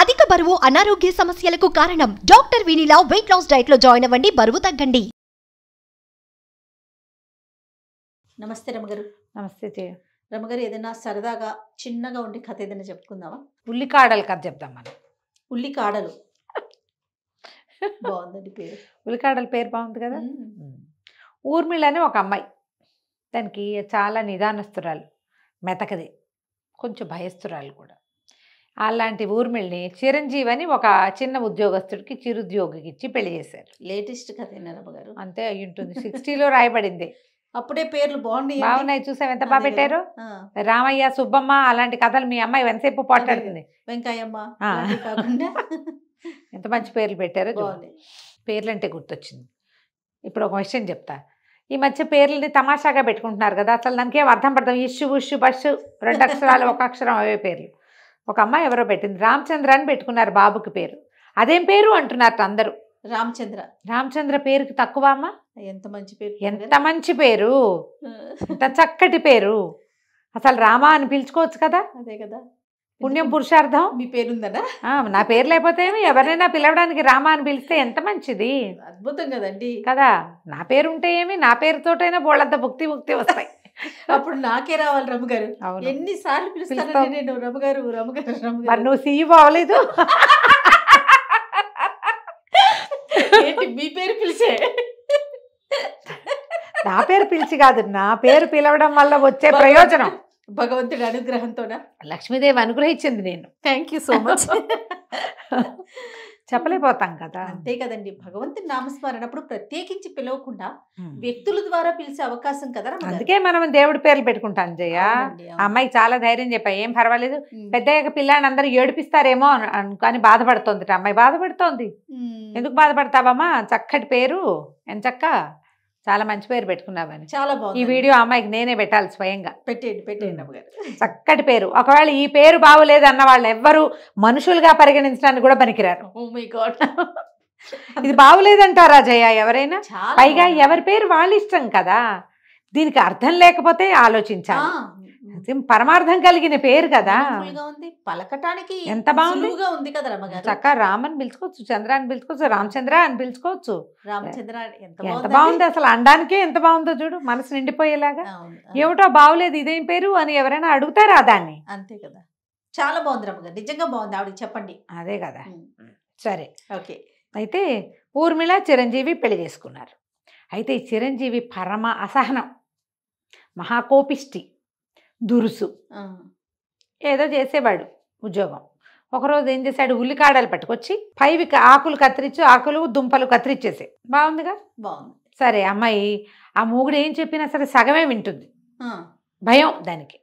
అధిక బరువు అనారోగ్య సమస్యలకు కారణం doctor Vineela weight loss diet లో జాయిన్ అవ్వండి బరువు తగ్గండి నమస్తే రమగారు నమస్తే జయ రమగారు ఏదైనా సరదాగా చిన్నగా ఉండి కథ ఏదైనా చెప్పుకుందామా ఉల్లికాడలు కథ చెప్దాం మనం ఉల్లికాడలు బాగుందండి పేరు ఉల్లికాడల పేరు బాగుంది కదా ఊర్మిళ అనే ఒక అమ్మాయి దానికి చాలా నిదానస్తురాలు మెతకదే కొంచెం భయస్తురాలు కూడా అలాంటి ఊర్మిళని చిరంజీవి అని ఒక చిన్న ఉద్యోగస్తుడికి చిరుద్యోగికి ఇచ్చి పెళ్లి చేశారు లేటెస్ట్ కథ గారు అంతే అయి ఉంటుంది సిక్స్టీలో రాయబడింది అప్పుడే పేర్లు బాగున్నాయి బాగున్నాయి చూసాం ఎంత బాగా పెట్టారు రామయ్య సుబ్బమ్మ అలాంటి కథలు మీ అమ్మాయి ఎంతసేపు పోట్లాడుతుంది వెంకయ్యమ్మ ఎంత మంచి పేర్లు పెట్టారు పేర్లు అంటే గుర్తొచ్చింది ఇప్పుడు ఒక క్వశ్చన్ చెప్తా ఈ మధ్య పేర్లని తమాషాగా పెట్టుకుంటున్నారు కదా అసలు ఏం అర్థం పడతాం ఇష్యు ఉష్యు బస్సు రెండు అక్షరాలు ఒక అక్షరం అవే పేర్లు ఒక అమ్మాయి ఎవరో పెట్టింది రామచంద్ర అని పెట్టుకున్నారు బాబుకి పేరు అదేం పేరు అంటున్నారు అందరూ రామచంద్ర రామచంద్ర పేరుకి తక్కువ అమ్మా ఎంత మంచి పేరు ఎంత మంచి పేరు ఎంత చక్కటి పేరు అసలు రామా అని పిలుచుకోవచ్చు కదా అదే కదా పుణ్యం పురుషార్థం మీ పేరుందనా నా పేరు లేకపోతే ఎవరైనా పిలవడానికి రామా అని పిలిస్తే ఎంత మంచిది అద్భుతం కదండి కదా నా పేరు ఉంటే ఏమి నా పేరుతోటైనా బోళ్ళంత భుక్తి భుక్తి వస్తాయి అప్పుడు నాకే రావాలి రమ్మ గారు ఎన్నిసార్లు పిలుస్తాను నేను రమ్మ గారు రమ్మ నువ్వు సీఎం అవ్వలేదు మీ పేరు పిలిచే నా పేరు పిలిచి కాదు నా పేరు పిలవడం వల్ల వచ్చే ప్రయోజనం భగవంతుడి అనుగ్రహంతోనా లక్ష్మీదేవి అనుగ్రహించింది నేను థ్యాంక్ యూ సో మచ్ చెప్పలేకపోతాం కదా అంతే కదండి భగవంతుని నామస్మరణ అప్పుడు ప్రత్యేకించి పిలవకుండా వ్యక్తుల ద్వారా పిలిచే అవకాశం కదా అందుకే మనం దేవుడి పేర్లు పెట్టుకుంటాం జయ అమ్మాయి చాలా ధైర్యం చెప్పా ఏం పర్వాలేదు పెద్ద పిల్లని అందరూ ఏడిపిస్తారేమో అని బాధపడుతోంది అమ్మాయి బాధపడుతోంది ఎందుకు బాధపడతావమ్మా చక్కటి పేరు ఎంచక్క చాలా మంచి పేరు పెట్టుకున్నావని చాలా బాగుంది ఈ వీడియో అమ్మాయికి నేనే పెట్టాలి స్వయంగా పెట్టేయండి పెట్టేయండి అమ్మగారు చక్కటి పేరు ఒకవేళ ఈ పేరు బాగోలేదు అన్న వాళ్ళు ఎవ్వరు మనుషులుగా పరిగణించడానికి కూడా పనికిరారు oh ఇది బాగులేదంటారా జయ ఎవరైనా పైగా ఎవరి పేరు వాళ్ళ ఇష్టం కదా దీనికి అర్థం లేకపోతే ఆలోచించాలి పరమార్థం కలిగిన పేరు కదా ఉంది పలకటానికి ఎంత బాగుంది ఉంది కదా చక్క రామని పిలుచుకోవచ్చు చంద్ర అని పిలుచుకోవచ్చు రామచంద్ర అని పిలుచుకోవచ్చు రామచంద్ర ఎంత బాగుంది అసలు అండానికే ఎంత బాగుందో చూడు మనసు నిండిపోయేలాగా ఏమిటో బాగులేదు ఇదేం పేరు అని ఎవరైనా అడుగుతారా దాన్ని అంతే కదా చాలా బాగుంది రమ్మగారు నిజంగా బాగుంది ఆవిడ చెప్పండి అదే కదా సరే ఓకే అయితే ఊర్మిళ చిరంజీవి పెళ్లి చేసుకున్నారు అయితే ఈ చిరంజీవి పరమ అసహనం మహాకోపిష్టి దురుసు ఏదో చేసేవాడు ఉద్యోగం ఒకరోజు ఏం చేశాడు ఉల్లికాడలు పట్టుకొచ్చి పైవి ఆకులు కత్తిరించు ఆకులు దుంపలు కత్తిరించేసే బాగుందిగా బాగుంది సరే అమ్మాయి ఆ మూగుడు ఏం చెప్పినా సరే సగమే వింటుంది భయం దానికి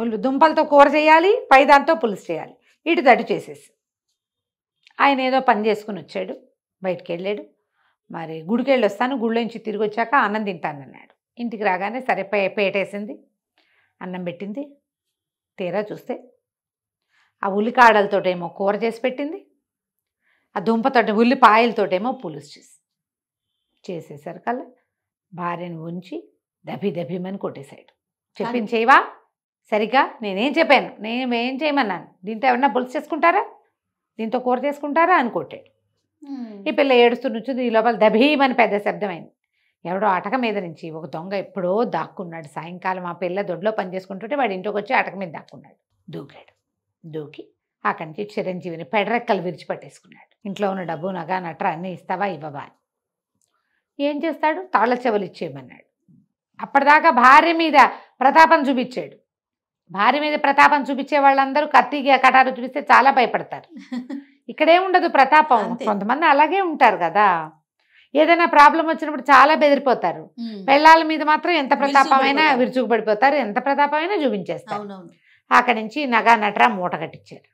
వాళ్ళు దుంపలతో కూర చేయాలి పై దాంతో పులుసు చేయాలి ఇటు తటు చేసేసి ఆయన ఏదో పని చేసుకుని వచ్చాడు బయటికి వెళ్ళాడు మరి గుడికి వెళ్ళి వస్తాను గుళ్ళోంచి తిరిగి వచ్చాక ఆనందింటానన్నాడు ఇంటికి రాగానే సరే పేటేసింది అన్నం పెట్టింది తీరా చూస్తే ఆ ఉల్లికాడలతోటేమో కూర చేసి పెట్టింది ఆ దుంపతో ఉల్లిపాయలతోటేమో పులుసు చేసి చేసేసరికల్లా భార్యను ఉంచి దభి దభిమని కొట్టేశాడు చెప్పింది చేయవా సరిగా నేనేం చెప్పాను నేను ఏం చేయమన్నాను దీంతో ఎవరన్నా పులుసు చేసుకుంటారా దీంతో కూర చేసుకుంటారా అని కొట్టాడు ఈ పిల్ల ఏడుస్తూ నుంచుంది ఈ లోపల దభీమని పెద్ద శబ్దమైంది ఎవడో అటక మీద నుంచి ఒక దొంగ ఎప్పుడో దాక్కున్నాడు సాయంకాలం ఆ పిల్ల దొడ్లో పనిచేసుకుంటుంటే వాడి ఇంటికి వచ్చి అటక మీద దాక్కున్నాడు దూకాడు దూకి అక్కడి నుంచి చిరంజీవిని పెడరెక్కలు పట్టేసుకున్నాడు ఇంట్లో ఉన్న డబ్బు నగా నట్ర అన్నీ ఇస్తావా ఇవ్వవా ఏం చేస్తాడు తాళ్ళ చెవులు ఇచ్చేయమన్నాడు అప్పటిదాకా భార్య మీద ప్రతాపం చూపించాడు భార్య మీద ప్రతాపం చూపించే వాళ్ళందరూ కత్తికి కటారు చూపిస్తే చాలా భయపడతారు ఇక్కడేముండదు ప్రతాపం కొంతమంది అలాగే ఉంటారు కదా ఏదైనా ప్రాబ్లం వచ్చినప్పుడు చాలా బెదిరిపోతారు పెళ్ళాల మీద మాత్రం ఎంత ప్రతాపమైనా విరుచుకుపడిపోతారు ఎంత ప్రతాపమైనా చూపించేస్తారు అక్కడి నుంచి నగా నటరా మూట కట్టించారు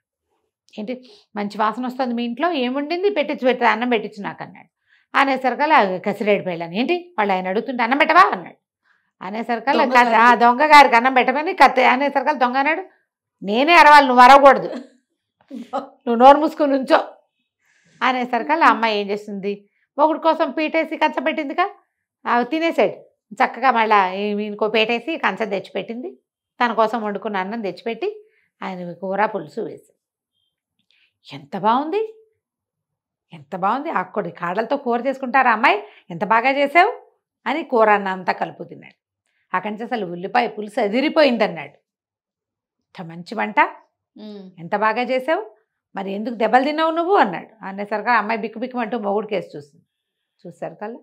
ఏంటి మంచి వాసన వస్తుంది మీ ఇంట్లో ఏముండింది పెట్టించి పెట్టి అన్నం పెట్టించు నాకు అన్నాడు అనేసరికల్ కసిరేడు పెళ్ళాను ఏంటి వాళ్ళు ఆయన అడుగుతుంటే అన్నం పెట్టవా అన్నాడు అనేసరికల్ దొంగ గారికి అన్నం పెట్టమని కత్తి అనేసరికల్ దొంగ అన్నాడు నేనే అరవాలి నువ్వు అరవకూడదు నువ్వు నోరు మూసుకుని ఉంచో అనేసరికల్ ఆ అమ్మాయి ఏం చేస్తుంది ఒకడి కోసం పీటేసి అవి తినేసాడు చక్కగా మళ్ళీ ఇంకో పేటేసి కంచం తెచ్చిపెట్టింది తన కోసం వండుకున్న అన్నం తెచ్చిపెట్టి ఆయన కూర పులుసు వేసి ఎంత బాగుంది ఎంత బాగుంది అక్కడి కాడలతో కూర చేసుకుంటారా అమ్మాయి ఎంత బాగా చేసావు అని కూర అన్న అంతా కలుపు తిన్నాడు అక్కడి నుంచి అసలు ఉల్లిపాయ పులుసు అదిరిపోయింది అన్నాడు ఇంత మంచి వంట ఎంత బాగా చేసావు మరి ఎందుకు దెబ్బలు తిన్నావు నువ్వు అన్నాడు అనేసరిగా అమ్మాయి బిక్కు బిక్కుమంటూ మొగుడు కేసు చూస్తుంది చూశారు కదా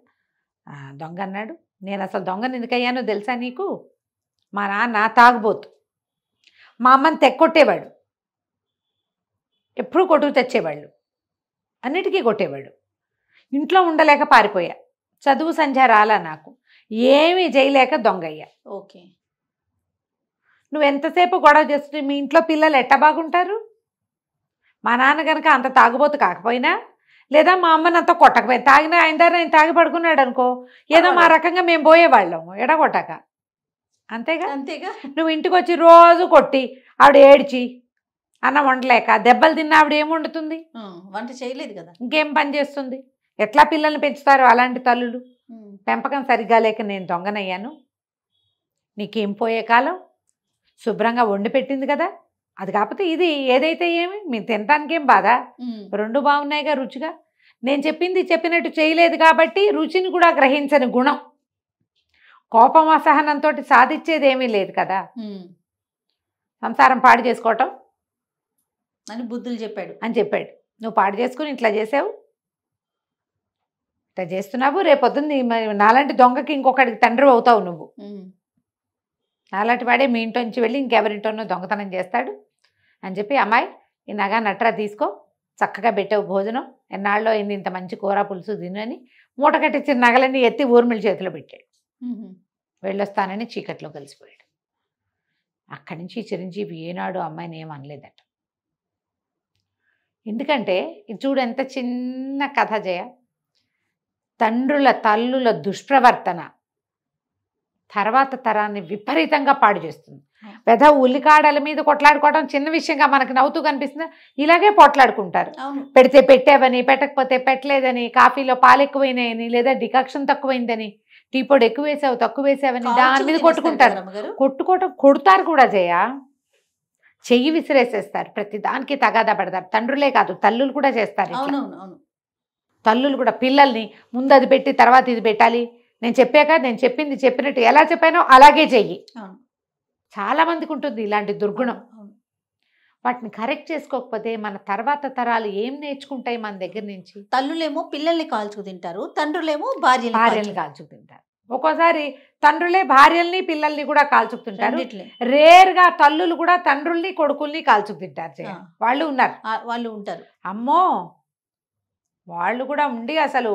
దొంగ అన్నాడు నేను అసలు దొంగను ఎందుకయ్యానో తెలుసా నీకు మా నాన్న తాగబోతు మా అమ్మని తెక్కొట్టేవాడు ఎప్పుడూ కొట్టుకు తెచ్చేవాళ్ళు అన్నిటికీ కొట్టేవాడు ఇంట్లో ఉండలేక పారిపోయా చదువు సంధ్య రాలా నాకు ఏమీ చేయలేక దొంగయ్యా ఓకే నువ్వు ఎంతసేపు గొడవ చేస్తుంటే మీ ఇంట్లో పిల్లలు ఎట్ట బాగుంటారు మా నాన్న కనుక అంత తాగుబోతు కాకపోయినా లేదా మా అమ్మ నాతో కొట్టకపోయి తాగిన ఆయన దగ్గర నేను తాగి పడుకున్నాడు అనుకో ఏదో మా రకంగా మేము ఎడ ఎడగొట్టాక అంతేగా అంతేగా నువ్వు ఇంటికి వచ్చి రోజు కొట్టి ఆవిడ ఏడ్చి అన్నం వండలేక దెబ్బలు తిన్న ఆవిడ ఏం వండుతుంది వంట చేయలేదు కదా ఇంకేం పని చేస్తుంది ఎట్లా పిల్లల్ని పెంచుతారు అలాంటి తల్లులు పెంపకం సరిగ్గా లేక నేను దొంగనయ్యాను నీకేం పోయే కాలం శుభ్రంగా వండి పెట్టింది కదా అది కాకపోతే ఇది ఏదైతే ఏమి మేము ఏం బాధ రెండు బాగున్నాయిగా రుచిగా నేను చెప్పింది చెప్పినట్టు చేయలేదు కాబట్టి రుచిని కూడా గ్రహించని గుణం కోపం అసహనంతో సాధించేది ఏమీ లేదు కదా సంసారం పాడు చేసుకోవటం అని బుద్ధులు చెప్పాడు అని చెప్పాడు నువ్వు పాడు చేసుకుని ఇట్లా చేసావు ఇట్లా చేస్తున్నావు రేపొద్దు నాలాంటి దొంగకి ఇంకొకడికి తండ్రి అవుతావు నువ్వు అలాంటి వాడే మీ ఇంట్లో నుంచి వెళ్ళి ఇంకెవరింటోనో దొంగతనం చేస్తాడు అని చెప్పి అమ్మాయి ఈ నగ నట్రా తీసుకో చక్కగా పెట్టావు భోజనం ఎన్నాళ్ళలో అయింది ఇంత మంచి కూర పులుసు తినని మూట కట్టించిన నగలన్నీ ఎత్తి ఊర్మిళ చేతిలో పెట్టాడు వెళ్ళొస్తానని చీకట్లో కలిసిపోయాడు అక్కడి నుంచి చిరంజీవి ఏనాడు అమ్మాయిని ఏం అనలేదట ఎందుకంటే ఇది చూడు ఎంత చిన్న కథ జయ తండ్రుల తల్లుల దుష్ప్రవర్తన తర్వాత తరాన్ని విపరీతంగా పాడు చేస్తుంది పెద్ద ఉల్లికాడల మీద కొట్లాడుకోవడం చిన్న విషయంగా మనకు నవ్వుతూ కనిపిస్తుంది ఇలాగే పొట్లాడుకుంటారు పెడితే పెట్టావని పెట్టకపోతే పెట్టలేదని కాఫీలో పాలు ఎక్కువైనాయని లేదా డికాక్షన్ తక్కువైందని టీ పొడి ఎక్కువ వేసావు తక్కువ వేసావని దాని మీద కొట్టుకుంటారు కొట్టుకోవటం కొడతారు కూడా జయ చెయ్యి విసిరేసేస్తారు ప్రతి దానికి తగాదా పెడతారు తండ్రులే కాదు తల్లులు కూడా చేస్తారు తల్లులు కూడా పిల్లల్ని ముందు అది పెట్టి తర్వాత ఇది పెట్టాలి నేను చెప్పాక నేను చెప్పింది చెప్పినట్టు ఎలా చెప్పానో అలాగే చెయ్యి చాలా మందికి ఉంటుంది ఇలాంటి దుర్గుణం వాటిని కరెక్ట్ చేసుకోకపోతే మన తర్వాత తరాలు ఏం నేర్చుకుంటాయి మన దగ్గర నుంచి తల్లులేమో పిల్లల్ని కాల్చుకు తింటారు తండ్రులేమో భార్య భార్యల్ని కాల్చుకు తింటారు ఒక్కోసారి తండ్రులే భార్యల్ని పిల్లల్ని కూడా రేర్ రేర్గా తల్లులు కూడా తండ్రుల్ని కొడుకుల్ని తింటారు వాళ్ళు ఉన్నారు వాళ్ళు ఉంటారు అమ్మో వాళ్ళు కూడా ఉండి అసలు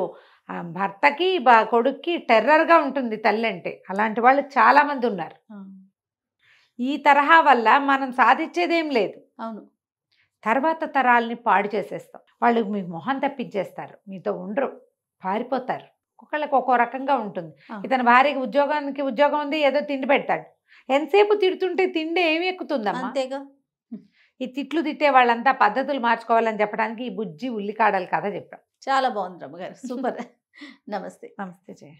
భర్తకి బా కొడుక్కి టెర్రర్గా ఉంటుంది తల్లి అంటే అలాంటి వాళ్ళు చాలామంది ఉన్నారు ఈ తరహా వల్ల మనం సాధించేదేం లేదు అవును తర్వాత తరాలని పాడు చేసేస్తాం వాళ్ళు మీకు మొహం తప్పించేస్తారు మీతో ఉండరు పారిపోతారు ఒక్కొక్కళ్ళకి ఒక్కో రకంగా ఉంటుంది ఇతని భార్యకి ఉద్యోగానికి ఉద్యోగం ఉంది ఏదో తిండి పెడతాడు ఎంతసేపు తిడుతుంటే తిండి ఏమి ఎక్కుతుందా అంతేగా ఈ తిట్లు తిట్టే వాళ్ళంతా పద్ధతులు మార్చుకోవాలని చెప్పడానికి ఈ బుజ్జి ఉల్లికాడలు కథ చెప్పాం చాలా బాగుంది రమ్మగారు సూపర్ नमस्ते नमस्ते जी